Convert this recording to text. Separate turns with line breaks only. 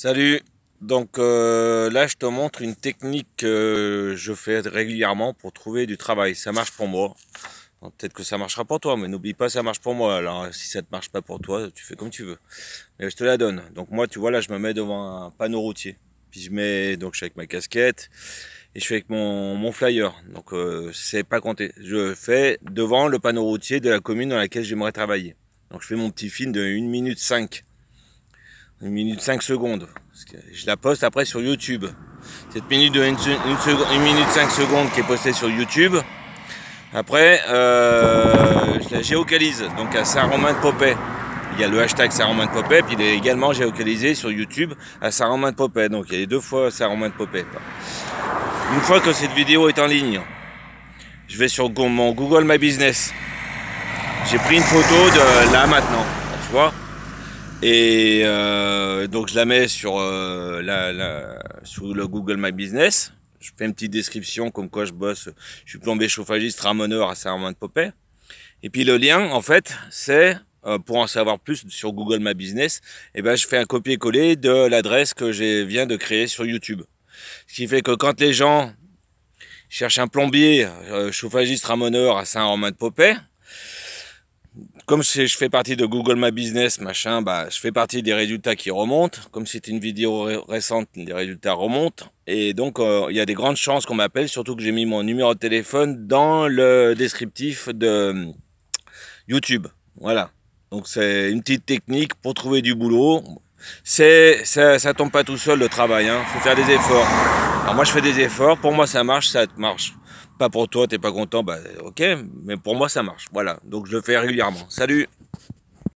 Salut Donc euh, là je te montre une technique que euh, je fais régulièrement pour trouver du travail. Ça marche pour moi. Peut-être que ça marchera pour toi, mais n'oublie pas ça marche pour moi. Alors hein. si ça ne marche pas pour toi, tu fais comme tu veux. Mais je te la donne. Donc moi tu vois là je me mets devant un panneau routier. Puis je mets donc je suis avec ma casquette et je suis avec mon, mon flyer. Donc euh, c'est pas compté. Je fais devant le panneau routier de la commune dans laquelle j'aimerais travailler. Donc je fais mon petit film de 1 minute 5. Une minute 5 secondes. je la poste après sur YouTube. Cette minute de 1 une minute 5 secondes qui est postée sur YouTube. Après, euh, je la géocalise, donc à Saint-Romain de Popet. Il y a le hashtag Saint-Romain de Popet, puis il est également géocalisé sur YouTube à Saint-Romain de Popet. Donc il y a les deux fois Saint-Romain de Popet. Une fois que cette vidéo est en ligne, je vais sur mon Google My Business. J'ai pris une photo de là maintenant, tu vois. Et euh, donc je la mets sur euh, la, la, sous le Google My Business. Je fais une petite description comme quoi je bosse. Je suis plombier chauffagiste ramoneur à Saint-Romain de Popet. Et puis le lien, en fait, c'est euh, pour en savoir plus sur Google My Business. Et eh ben je fais un copier-coller de l'adresse que je viens de créer sur YouTube. Ce qui fait que quand les gens cherchent un plombier euh, chauffagiste ramoneur à Saint-Romain de Popet, comme je fais partie de Google My Business, machin, bah, je fais partie des résultats qui remontent. Comme c'est une vidéo récente, les résultats remontent. Et donc, euh, il y a des grandes chances qu'on m'appelle, surtout que j'ai mis mon numéro de téléphone dans le descriptif de euh, YouTube. Voilà. Donc, c'est une petite technique pour trouver du boulot. C'est, ça, ça tombe pas tout seul le travail, hein. Faut faire des efforts. Alors moi je fais des efforts, pour moi ça marche, ça marche. Pas pour toi, t'es pas content, bah ok, mais pour moi ça marche. Voilà, donc je le fais régulièrement. Salut